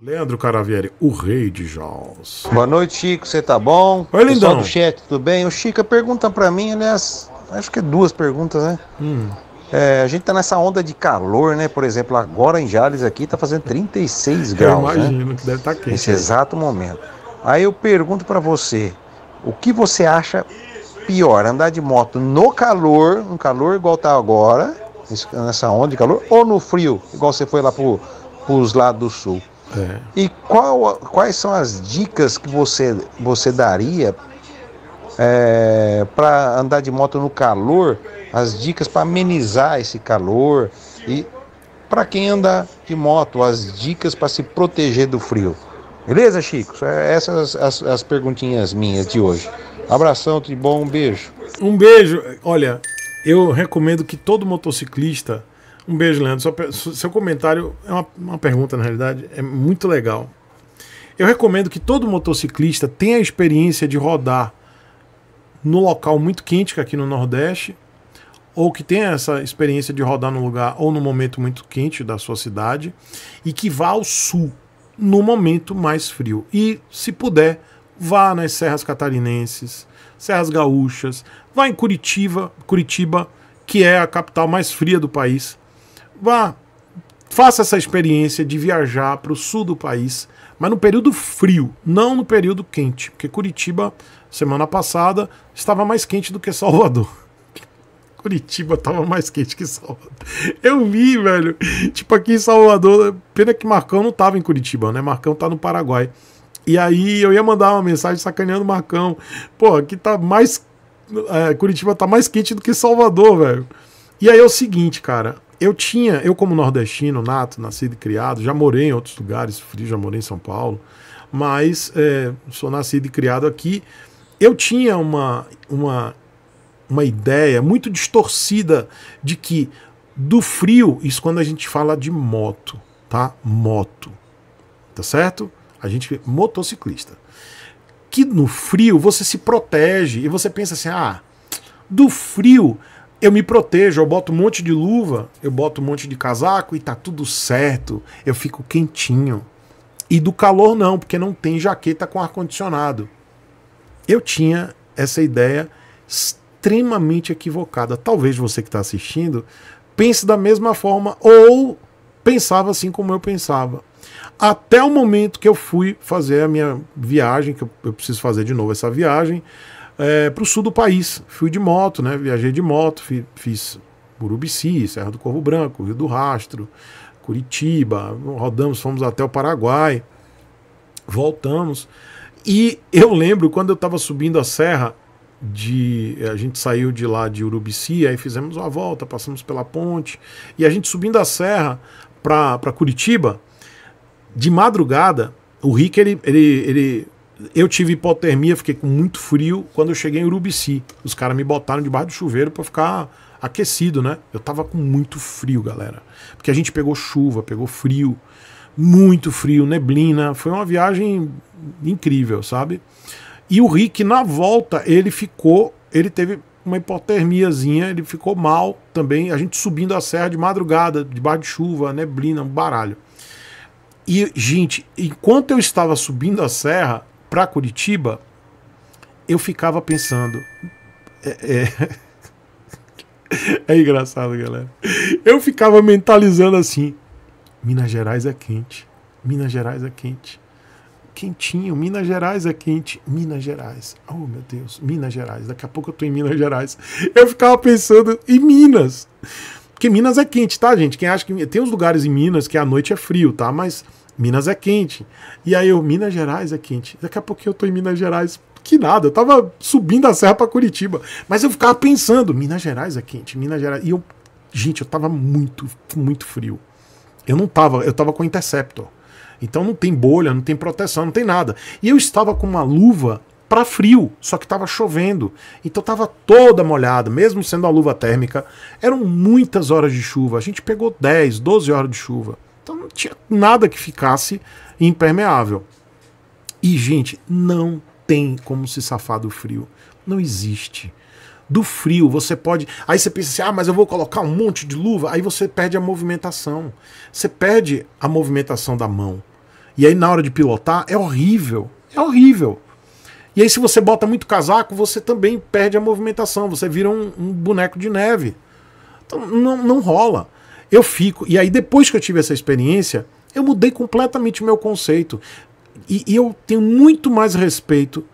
Leandro Caravieri, o rei de Jaws. Boa noite, Chico. Você tá bom? Oi, Pessoal lindão. do chat, tudo bem? O Chico, pergunta para mim, aliás, acho que é duas perguntas, né? Hum. É, a gente tá nessa onda de calor, né? Por exemplo, agora em Jales aqui tá fazendo 36 graus. Eu né? imagino né? que deve estar tá quente. Nesse exato momento. Aí eu pergunto para você, o que você acha pior, andar de moto no calor, um calor igual tá agora, nessa onda de calor, ou no frio, igual você foi lá pro, pros lados do sul? É. E qual, quais são as dicas que você, você daria é, para andar de moto no calor? As dicas para amenizar esse calor? E para quem anda de moto, as dicas para se proteger do frio? Beleza, Chico? É, essas as, as perguntinhas minhas de hoje. Abração, tudo bom? Um beijo. Um beijo. Olha, eu recomendo que todo motociclista um beijo, Leandro. Seu, seu comentário é uma, uma pergunta, na realidade, é muito legal. Eu recomendo que todo motociclista tenha a experiência de rodar no local muito quente, que é aqui no Nordeste, ou que tenha essa experiência de rodar no lugar ou no momento muito quente da sua cidade, e que vá ao sul no momento mais frio. E, se puder, vá nas Serras Catarinenses, Serras Gaúchas, vá em Curitiba, Curitiba, que é a capital mais fria do país, vá, faça essa experiência de viajar para o sul do país, mas no período frio, não no período quente, porque Curitiba, semana passada, estava mais quente do que Salvador. Curitiba estava mais quente que Salvador. Eu vi, velho. Tipo, aqui em Salvador. Pena que Marcão não estava em Curitiba, né? Marcão tá no Paraguai. E aí eu ia mandar uma mensagem sacaneando o Marcão. Pô, aqui tá mais. É, Curitiba tá mais quente do que Salvador, velho. E aí é o seguinte, cara eu tinha, eu como nordestino, nato, nascido e criado, já morei em outros lugares, já morei em São Paulo, mas é, sou nascido e criado aqui. Eu tinha uma, uma, uma ideia muito distorcida de que do frio, isso quando a gente fala de moto, tá? Moto, tá certo? A gente, motociclista. Que no frio você se protege e você pensa assim, ah, do frio eu me protejo, eu boto um monte de luva, eu boto um monte de casaco e tá tudo certo, eu fico quentinho. E do calor não, porque não tem jaqueta com ar condicionado. Eu tinha essa ideia extremamente equivocada. Talvez você que está assistindo pense da mesma forma ou pensava assim como eu pensava. Até o momento que eu fui fazer a minha viagem, que eu, eu preciso fazer de novo essa viagem, é, para o sul do país. Fui de moto, né? Viajei de moto, fiz, fiz Urubici, Serra do Corvo Branco, Rio do Rastro, Curitiba, rodamos, fomos até o Paraguai, voltamos. E eu lembro quando eu estava subindo a serra de a gente saiu de lá de Urubici, aí fizemos uma volta, passamos pela ponte e a gente subindo a serra para Curitiba, de madrugada, o Rick ele, ele, ele eu tive hipotermia, fiquei com muito frio quando eu cheguei em Urubici. Os caras me botaram debaixo do chuveiro para ficar aquecido, né? Eu tava com muito frio, galera. Porque a gente pegou chuva, pegou frio, muito frio, neblina. Foi uma viagem incrível, sabe? E o Rick, na volta, ele ficou. Ele teve uma hipotermiazinha, ele ficou mal também. A gente subindo a serra de madrugada, debaixo de chuva, neblina, um baralho. E, gente, enquanto eu estava subindo a serra, para Curitiba, eu ficava pensando. É, é... é engraçado, galera. Eu ficava mentalizando assim: Minas Gerais é quente, Minas Gerais é quente quentinho. Minas Gerais é quente. Minas Gerais. Oh, meu Deus. Minas Gerais. Daqui a pouco eu tô em Minas Gerais. Eu ficava pensando em Minas. Porque Minas é quente, tá, gente? Quem acha que. Tem uns lugares em Minas que a noite é frio, tá? Mas Minas é quente. E aí eu, Minas Gerais é quente. Daqui a pouquinho eu tô em Minas Gerais. Que nada, eu tava subindo a serra para Curitiba. Mas eu ficava pensando, Minas Gerais é quente, Minas Gerais. E eu, gente, eu tava muito, muito frio. Eu não tava, eu tava com Interceptor. Então não tem bolha, não tem proteção, não tem nada. E eu estava com uma luva para frio, só que tava chovendo. Então tava toda molhada, mesmo sendo a luva térmica. Eram muitas horas de chuva. A gente pegou 10, 12 horas de chuva. Então não tinha nada que ficasse impermeável. E, gente, não tem como se safar do frio. Não existe. Do frio, você pode. Aí você pensa assim, ah, mas eu vou colocar um monte de luva. Aí você perde a movimentação. Você perde a movimentação da mão. E aí, na hora de pilotar, é horrível. É horrível. E aí, se você bota muito casaco, você também perde a movimentação. Você vira um, um boneco de neve. Então, não, não rola. Eu fico. E aí, depois que eu tive essa experiência, eu mudei completamente o meu conceito. E, e eu tenho muito mais respeito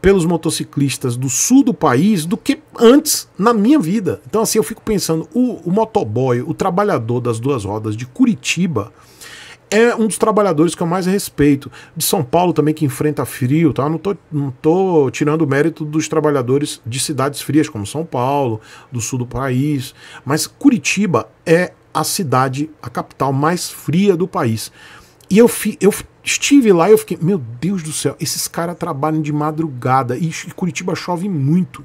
pelos motociclistas do sul do país do que antes na minha vida. Então, assim, eu fico pensando: o, o motoboy, o trabalhador das duas rodas de Curitiba, é um dos trabalhadores que eu mais respeito. De São Paulo também, que enfrenta frio, tá? Não tô, não tô tirando o mérito dos trabalhadores de cidades frias, como São Paulo, do sul do país. Mas Curitiba é a cidade, a capital mais fria do país. E eu, fi, eu estive lá e eu fiquei, meu Deus do céu, esses caras trabalham de madrugada e Curitiba chove muito.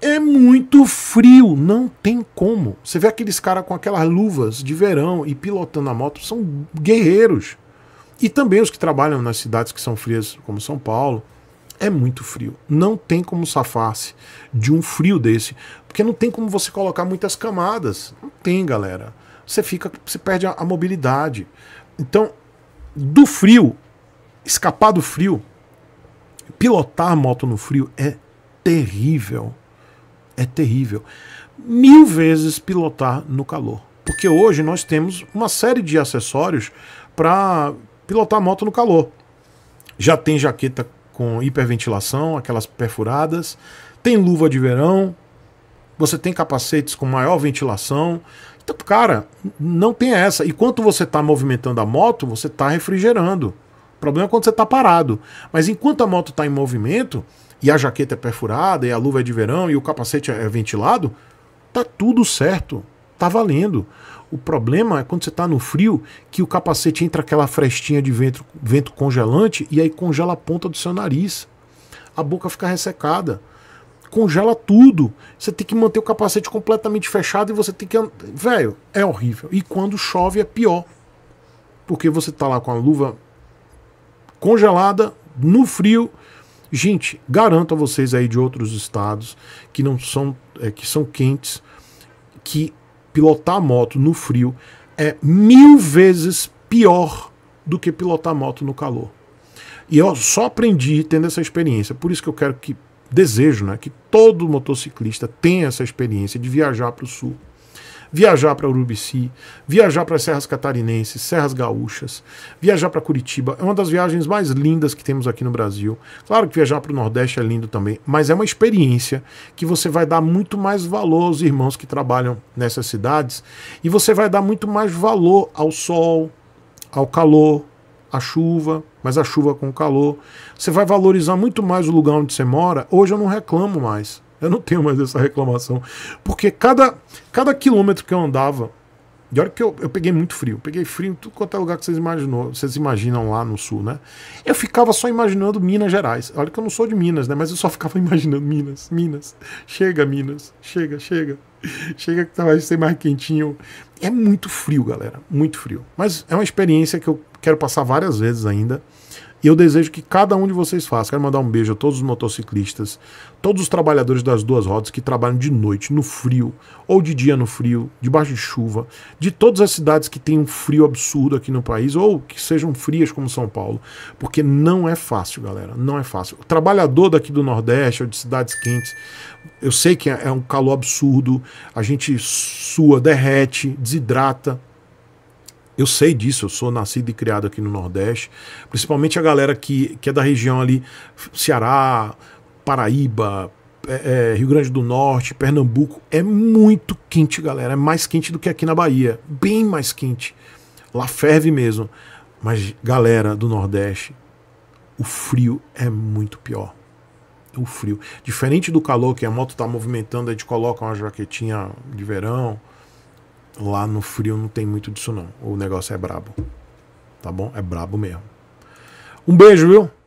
É muito frio, não tem como. Você vê aqueles caras com aquelas luvas de verão e pilotando a moto, são guerreiros. E também os que trabalham nas cidades que são frias, como São Paulo, é muito frio. Não tem como safar-se de um frio desse, porque não tem como você colocar muitas camadas. Não tem, galera você fica, você perde a, a mobilidade. Então, do frio, escapar do frio, pilotar moto no frio é terrível. É terrível. Mil vezes pilotar no calor. Porque hoje nós temos uma série de acessórios para pilotar moto no calor. Já tem jaqueta com hiperventilação, aquelas perfuradas, tem luva de verão, você tem capacetes com maior ventilação, cara, não tem essa. E quando você está movimentando a moto, você está refrigerando. O problema é quando você está parado. Mas enquanto a moto está em movimento, e a jaqueta é perfurada, e a luva é de verão, e o capacete é ventilado, tá tudo certo. Tá valendo. O problema é quando você está no frio, que o capacete entra aquela frestinha de vento, vento congelante e aí congela a ponta do seu nariz. A boca fica ressecada congela tudo. Você tem que manter o capacete completamente fechado e você tem que. Velho, é horrível. E quando chove é pior. Porque você tá lá com a luva congelada, no frio. Gente, garanto a vocês aí de outros estados que não são é, que são quentes que pilotar moto no frio é mil vezes pior do que pilotar moto no calor. E eu só aprendi tendo essa experiência. Por isso que eu quero que desejo, né, que todo motociclista tenha essa experiência de viajar para o sul, viajar para Urubici, viajar para Serras Catarinenses, Serras Gaúchas, viajar para Curitiba. É uma das viagens mais lindas que temos aqui no Brasil. Claro que viajar para o Nordeste é lindo também, mas é uma experiência que você vai dar muito mais valor aos irmãos que trabalham nessas cidades e você vai dar muito mais valor ao sol, ao calor, a chuva, mas a chuva com calor. Você vai valorizar muito mais o lugar onde você mora. Hoje eu não reclamo mais. Eu não tenho mais essa reclamação. Porque cada, cada quilômetro que eu andava, de hora que eu, eu peguei muito frio. Peguei frio em tudo quanto é lugar que vocês, imaginou, vocês imaginam lá no sul, né? Eu ficava só imaginando Minas Gerais. Olha que eu não sou de Minas, né? Mas eu só ficava imaginando Minas, Minas. Chega, Minas. Chega, chega. Chega que tá, vai ser mais quentinho. É muito frio, galera. Muito frio. Mas é uma experiência que eu quero passar várias vezes ainda. E eu desejo que cada um de vocês faça. Quero mandar um beijo a todos os motociclistas, todos os trabalhadores das duas rodas que trabalham de noite, no frio, ou de dia no frio, debaixo de chuva, de todas as cidades que tem um frio absurdo aqui no país, ou que sejam frias como São Paulo. Porque não é fácil, galera. Não é fácil. O trabalhador daqui do Nordeste, ou de cidades quentes, eu sei que é, é um calor absurdo, a gente sua, derrete, desidrata, eu sei disso, eu sou nascido e criado aqui no Nordeste, principalmente a galera que, que é da região ali, Ceará, Paraíba, é, é, Rio Grande do Norte, Pernambuco, é muito quente, galera. É mais quente do que aqui na Bahia. Bem mais quente. Lá ferve mesmo. Mas, galera do Nordeste, o frio é muito pior. O frio. Diferente do calor que a moto tá movimentando, a gente coloca uma jaquetinha de verão, Lá no frio não tem muito disso não. O negócio é brabo. Tá bom? É brabo mesmo. Um beijo, viu?